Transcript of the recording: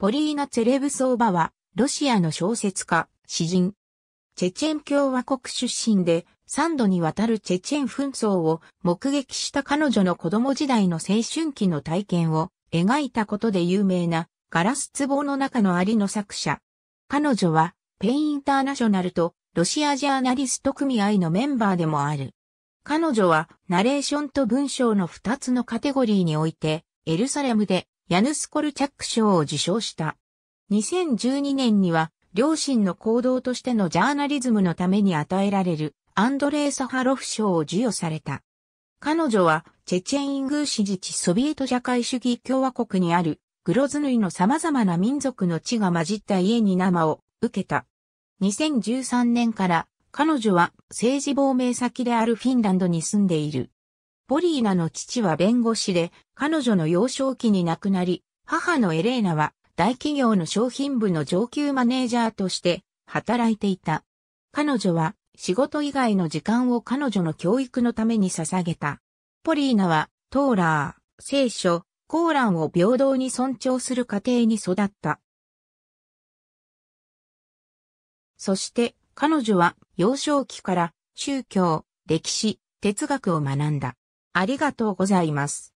ポリーナ・ツェレブソーバは、ロシアの小説家、詩人。チェチェン共和国出身で、3度にわたるチェチェン紛争を目撃した彼女の子供時代の青春期の体験を描いたことで有名なガラス壺の中のアリの作者。彼女はペイン・インターナショナルとロシアジャーナリスト組合のメンバーでもある。彼女はナレーションと文章の2つのカテゴリーにおいてエルサレムでヤヌスコルチャック賞を受賞した。2012年には、両親の行動としてのジャーナリズムのために与えられるアンドレイ・サハロフ賞を授与された。彼女は、チェチェイン・グーシ自治ソビエト社会主義共和国にある、グロズヌイの様々な民族の地が混じった家に生を受けた。2013年から、彼女は政治亡命先であるフィンランドに住んでいる。ポリーナの父は弁護士で、彼女の幼少期に亡くなり、母のエレーナは大企業の商品部の上級マネージャーとして働いていた。彼女は仕事以外の時間を彼女の教育のために捧げた。ポリーナはトーラー、聖書、コーランを平等に尊重する家庭に育った。そして彼女は幼少期から宗教、歴史、哲学を学んだ。ありがとうございます。